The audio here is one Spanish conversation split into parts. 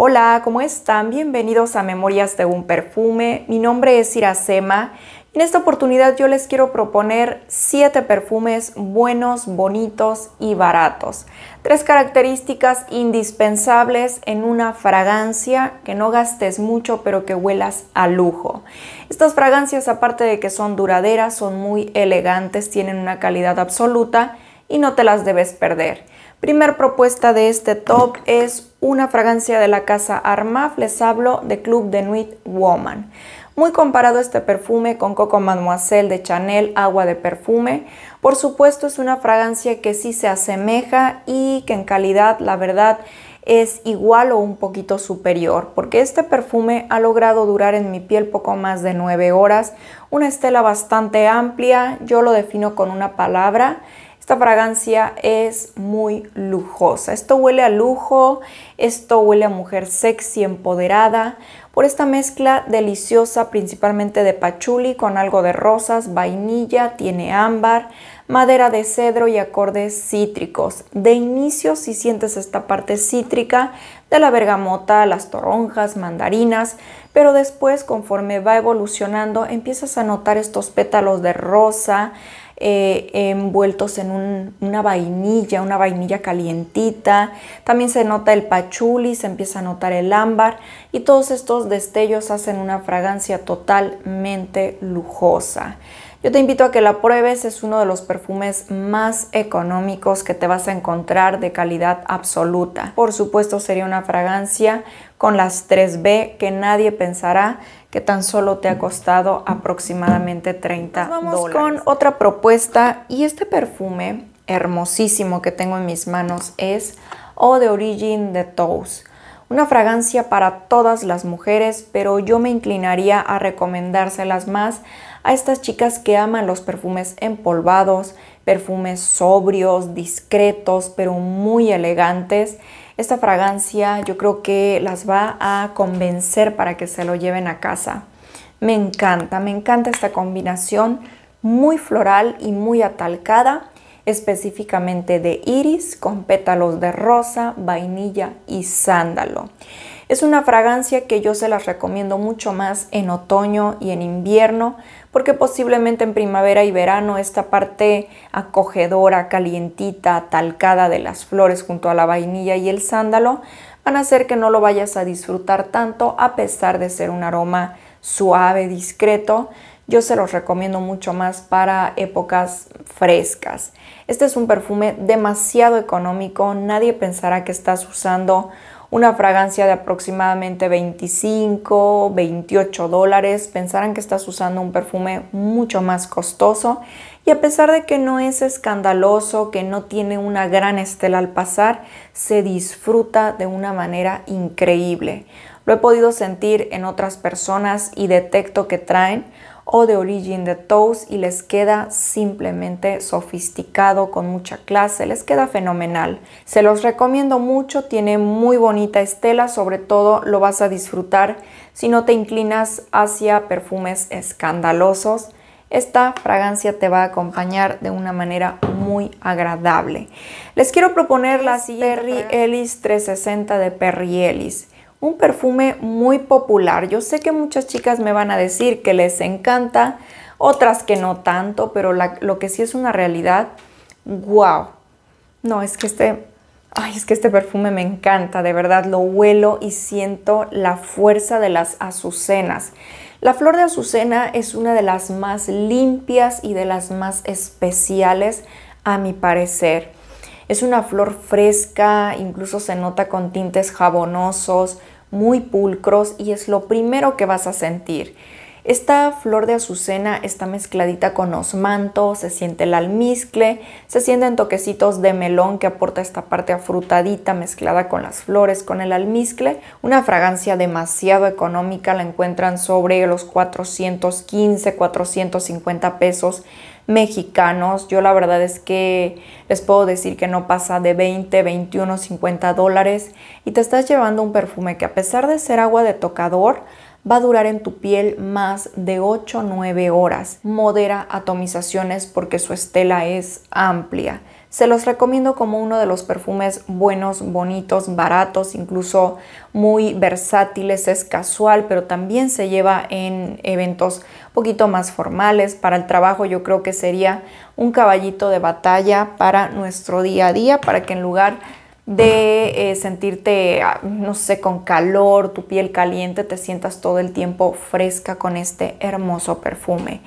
Hola, ¿cómo están? Bienvenidos a Memorias de un Perfume. Mi nombre es Iracema. En esta oportunidad yo les quiero proponer 7 perfumes buenos, bonitos y baratos. Tres características indispensables en una fragancia que no gastes mucho pero que huelas a lujo. Estas fragancias aparte de que son duraderas, son muy elegantes, tienen una calidad absoluta y no te las debes perder. Primer propuesta de este top es una fragancia de la casa Armaf, les hablo de Club de Nuit Woman. Muy comparado este perfume con Coco Mademoiselle de Chanel Agua de Perfume, por supuesto es una fragancia que sí se asemeja y que en calidad la verdad es igual o un poquito superior, porque este perfume ha logrado durar en mi piel poco más de 9 horas, una estela bastante amplia, yo lo defino con una palabra, esta fragancia es muy lujosa. Esto huele a lujo, esto huele a mujer sexy, empoderada, por esta mezcla deliciosa principalmente de pachuli con algo de rosas, vainilla, tiene ámbar, madera de cedro y acordes cítricos. De inicio si sientes esta parte cítrica de la bergamota, las toronjas, mandarinas, pero después conforme va evolucionando empiezas a notar estos pétalos de rosa, eh, envueltos en una vainilla, una vainilla calientita. También se nota el pachuli, se empieza a notar el ámbar y todos estos destellos hacen una fragancia totalmente lujosa. Yo te invito a que la pruebes, es uno de los perfumes más económicos que te vas a encontrar de calidad absoluta. Por supuesto sería una fragancia con las 3B que nadie pensará que tan solo te ha costado aproximadamente 30 dólares. Vamos con otra propuesta y este perfume hermosísimo que tengo en mis manos es O de Origin de Toast. Una fragancia para todas las mujeres, pero yo me inclinaría a recomendárselas más a estas chicas que aman los perfumes empolvados, perfumes sobrios, discretos, pero muy elegantes. Esta fragancia yo creo que las va a convencer para que se lo lleven a casa. Me encanta, me encanta esta combinación muy floral y muy atalcada, específicamente de iris con pétalos de rosa, vainilla y sándalo. Es una fragancia que yo se las recomiendo mucho más en otoño y en invierno, porque posiblemente en primavera y verano esta parte acogedora, calientita, talcada de las flores junto a la vainilla y el sándalo van a hacer que no lo vayas a disfrutar tanto a pesar de ser un aroma suave, discreto. Yo se los recomiendo mucho más para épocas frescas. Este es un perfume demasiado económico, nadie pensará que estás usando una fragancia de aproximadamente 25, 28 dólares. Pensarán que estás usando un perfume mucho más costoso y a pesar de que no es escandaloso, que no tiene una gran estela al pasar, se disfruta de una manera increíble. Lo he podido sentir en otras personas y detecto que traen o de origen de toast y les queda simplemente sofisticado con mucha clase, les queda fenomenal. Se los recomiendo mucho, tiene muy bonita estela, sobre todo lo vas a disfrutar si no te inclinas hacia perfumes escandalosos. Esta fragancia te va a acompañar de una manera muy agradable. Les quiero proponer la Perry Ellis 360 de Perry Ellis un perfume muy popular. Yo sé que muchas chicas me van a decir que les encanta, otras que no tanto, pero lo que sí es una realidad, wow. No, es que este, ay, es que este perfume me encanta, de verdad, lo huelo y siento la fuerza de las azucenas. La flor de azucena es una de las más limpias y de las más especiales a mi parecer. Es una flor fresca, incluso se nota con tintes jabonosos, muy pulcros y es lo primero que vas a sentir. Esta flor de azucena está mezcladita con osmanto, se siente el almizcle, se sienten toquecitos de melón que aporta esta parte afrutadita mezclada con las flores, con el almizcle. Una fragancia demasiado económica, la encuentran sobre los 415, 450 pesos mexicanos. Yo la verdad es que les puedo decir que no pasa de 20, 21, 50 dólares y te estás llevando un perfume que a pesar de ser agua de tocador, va a durar en tu piel más de 8 o 9 horas. Modera atomizaciones porque su estela es amplia. Se los recomiendo como uno de los perfumes buenos, bonitos, baratos, incluso muy versátiles, es casual, pero también se lleva en eventos un poquito más formales. Para el trabajo yo creo que sería un caballito de batalla para nuestro día a día, para que en lugar de eh, sentirte, ah, no sé, con calor, tu piel caliente, te sientas todo el tiempo fresca con este hermoso perfume.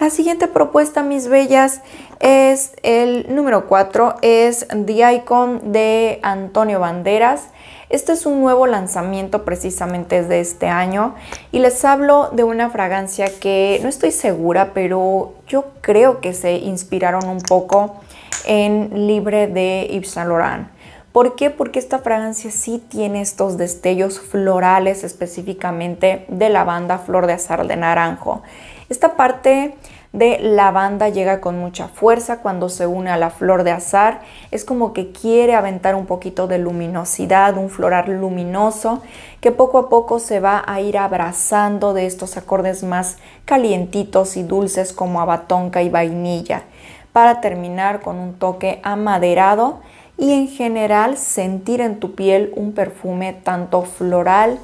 La siguiente propuesta, mis bellas, es el número 4, es The Icon de Antonio Banderas. Este es un nuevo lanzamiento precisamente de este año y les hablo de una fragancia que no estoy segura, pero yo creo que se inspiraron un poco en Libre de Yves Saint Laurent. ¿Por qué? Porque esta fragancia sí tiene estos destellos florales, específicamente de lavanda, flor de azar de naranjo. Esta parte de lavanda llega con mucha fuerza cuando se une a la flor de azar. Es como que quiere aventar un poquito de luminosidad, un floral luminoso que poco a poco se va a ir abrazando de estos acordes más calientitos y dulces como abatonca y vainilla para terminar con un toque amaderado y en general sentir en tu piel un perfume tanto floral,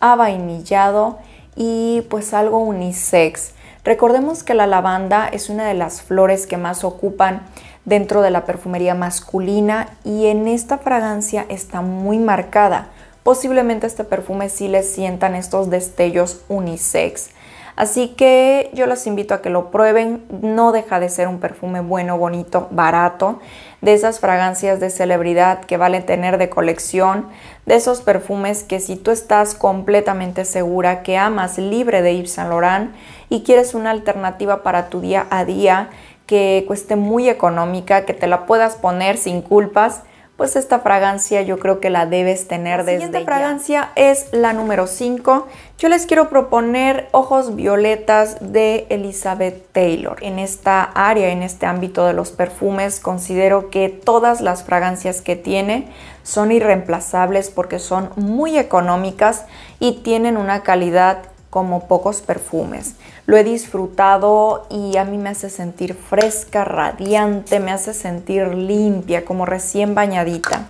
avainillado y pues algo unisex. Recordemos que la lavanda es una de las flores que más ocupan dentro de la perfumería masculina y en esta fragancia está muy marcada. Posiblemente este perfume sí le sientan estos destellos unisex. Así que yo los invito a que lo prueben. No deja de ser un perfume bueno, bonito, barato, de esas fragancias de celebridad que vale tener de colección, de esos perfumes que si tú estás completamente segura que amas libre de Yves Saint Laurent y quieres una alternativa para tu día a día que cueste muy económica, que te la puedas poner sin culpas, pues esta fragancia yo creo que la debes tener la siguiente fragancia es la número 5. Yo les quiero proponer Ojos Violetas de Elizabeth Taylor. En esta área, en este ámbito de los perfumes, considero que todas las fragancias que tiene son irreemplazables porque son muy económicas y tienen una calidad como pocos perfumes. Lo he disfrutado y a mí me hace sentir fresca, radiante, me hace sentir limpia, como recién bañadita.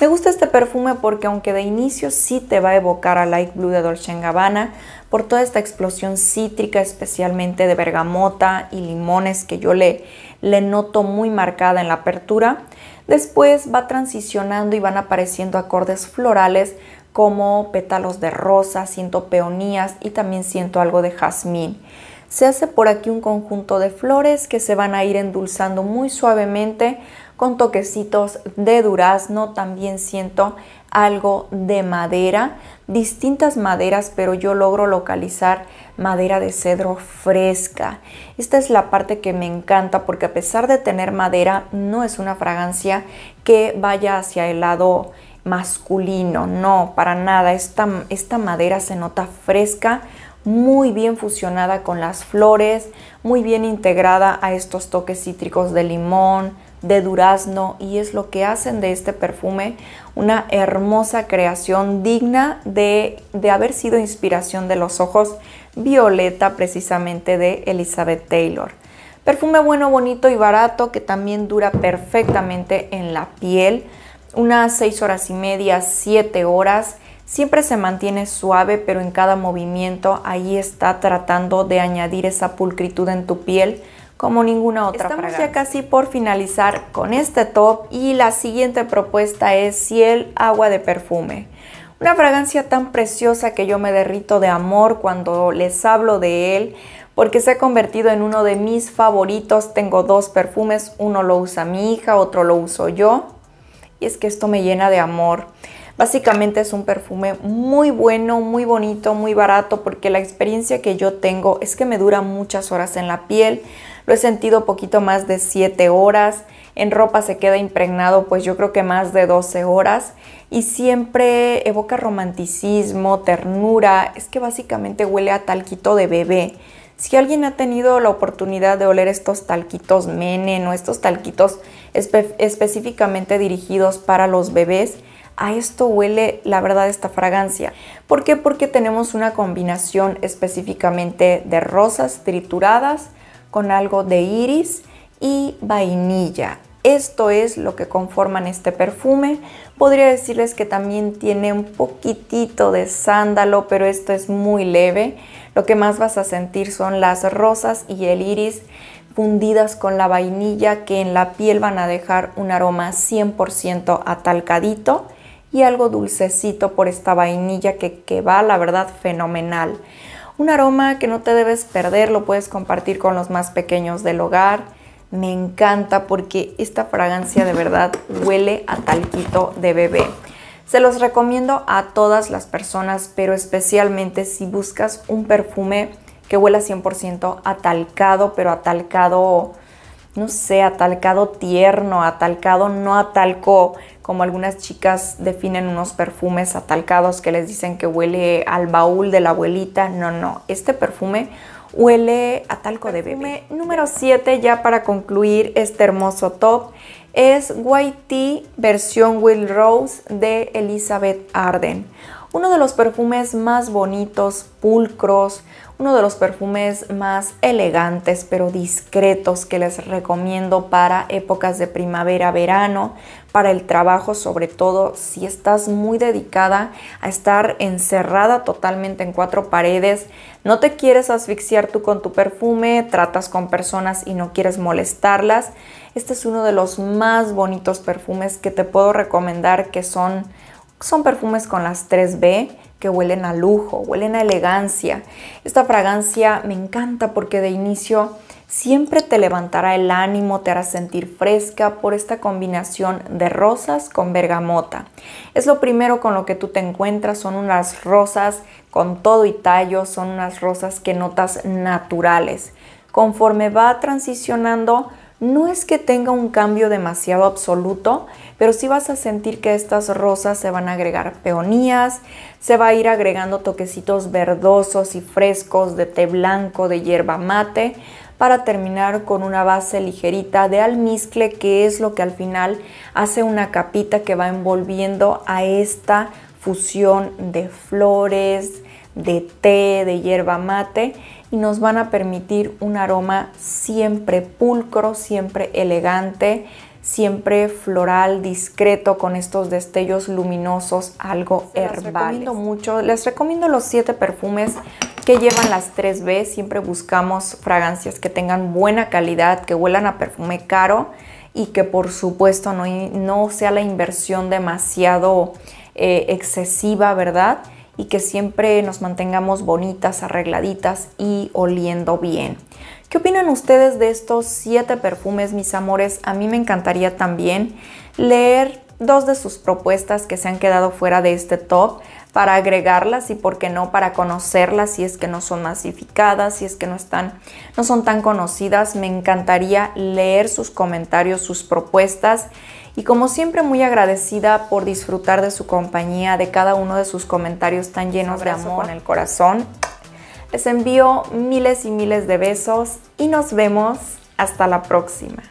Me gusta este perfume porque aunque de inicio sí te va a evocar a Light Blue de Dolce Gabbana por toda esta explosión cítrica, especialmente de bergamota y limones que yo le, le noto muy marcada en la apertura, después va transicionando y van apareciendo acordes florales como pétalos de rosa, siento peonías y también siento algo de jazmín. Se hace por aquí un conjunto de flores que se van a ir endulzando muy suavemente con toquecitos de durazno, también siento algo de madera, distintas maderas, pero yo logro localizar madera de cedro fresca. Esta es la parte que me encanta porque a pesar de tener madera, no es una fragancia que vaya hacia el lado masculino, no, para nada. Esta, madera se nota fresca, muy bien fusionada con las flores, muy bien integrada a estos toques cítricos de limón, de durazno y es lo que hacen de este perfume una hermosa creación digna de, de haber sido inspiración de los ojos violeta precisamente de Elizabeth Taylor. Perfume bueno, bonito y barato que también dura perfectamente en la piel unas 6 horas y media, 7 horas. Siempre se mantiene suave, pero en cada movimiento ahí está tratando de añadir esa pulcritud en tu piel como ninguna otra. Estamos fragancia. ya casi por finalizar con este top y la siguiente propuesta es Ciel Agua de Perfume. Una fragancia tan preciosa que yo me derrito de amor cuando les hablo de él porque se ha convertido en uno de mis favoritos. Tengo dos perfumes, uno lo usa mi hija, otro lo uso yo es que esto me llena de amor. Básicamente es un perfume muy bueno, muy bonito, muy barato porque la experiencia que yo tengo es que me dura muchas horas en la piel. Lo he sentido poquito más de 7 horas. En ropa se queda impregnado pues yo creo que más de 12 horas y siempre evoca romanticismo, ternura. Es que básicamente huele a talquito de bebé. Si alguien ha tenido la oportunidad de oler estos talquitos menen o estos talquitos específicamente dirigidos para los bebés, a esto huele la verdad esta fragancia. ¿Por qué? Porque tenemos una combinación específicamente de rosas trituradas con algo de iris y vainilla. Esto es lo que conforman este perfume. Podría decirles que también tiene un poquitito de sándalo, pero esto es muy leve. Lo que más vas a sentir son las rosas y el iris fundidas con la vainilla que en la piel van a dejar un aroma 100% atalcadito y algo dulcecito por esta vainilla que, que va la verdad fenomenal. Un aroma que no te debes perder, lo puedes compartir con los más pequeños del hogar me encanta porque esta fragancia de verdad huele a talquito de bebé. Se los recomiendo a todas las personas, pero especialmente si buscas un perfume que huela 100% atalcado, pero atalcado, no sé, atalcado tierno, atalcado no atalco, como algunas chicas definen unos perfumes atalcados que les dicen que huele al baúl de la abuelita. No, no, este perfume huele a talco de bebé. Número 7, ya para concluir este hermoso top, es White Tea versión Will Rose de Elizabeth Arden. Uno de los perfumes más bonitos, pulcros, uno de los perfumes más elegantes pero discretos que les recomiendo para épocas de primavera, verano, para el trabajo sobre todo si estás muy dedicada a estar encerrada totalmente en cuatro paredes, no te quieres asfixiar tú con tu perfume, tratas con personas y no quieres molestarlas. Este es uno de los más bonitos perfumes que te puedo recomendar que son son perfumes con las 3B que huelen a lujo, huelen a elegancia. Esta fragancia me encanta porque de inicio siempre te levantará el ánimo, te hará sentir fresca por esta combinación de rosas con bergamota. Es lo primero con lo que tú te encuentras, son unas rosas con todo y tallo, son unas rosas que notas naturales. Conforme va transicionando, no es que tenga un cambio demasiado absoluto, pero sí vas a sentir que estas rosas se van a agregar peonías, se va a ir agregando toquecitos verdosos y frescos de té blanco, de hierba mate, para terminar con una base ligerita de almizcle que es lo que al final hace una capita que va envolviendo a esta fusión de flores, de té, de hierba mate y nos van a permitir un aroma siempre pulcro, siempre elegante, siempre floral, discreto, con estos destellos luminosos, algo herbal. Les recomiendo mucho, les recomiendo los siete perfumes que llevan las 3B, siempre buscamos fragancias que tengan buena calidad, que huelan a perfume caro y que por supuesto no, no sea la inversión demasiado eh, excesiva, ¿verdad? y que siempre nos mantengamos bonitas, arregladitas y oliendo bien. ¿Qué opinan ustedes de estos siete perfumes, mis amores? A mí me encantaría también leer dos de sus propuestas que se han quedado fuera de este top para agregarlas y por qué no para conocerlas si es que no son masificadas, si es que no están no son tan conocidas, me encantaría leer sus comentarios, sus propuestas y como siempre muy agradecida por disfrutar de su compañía, de cada uno de sus comentarios tan llenos de amor con el corazón. Les envío miles y miles de besos y nos vemos hasta la próxima.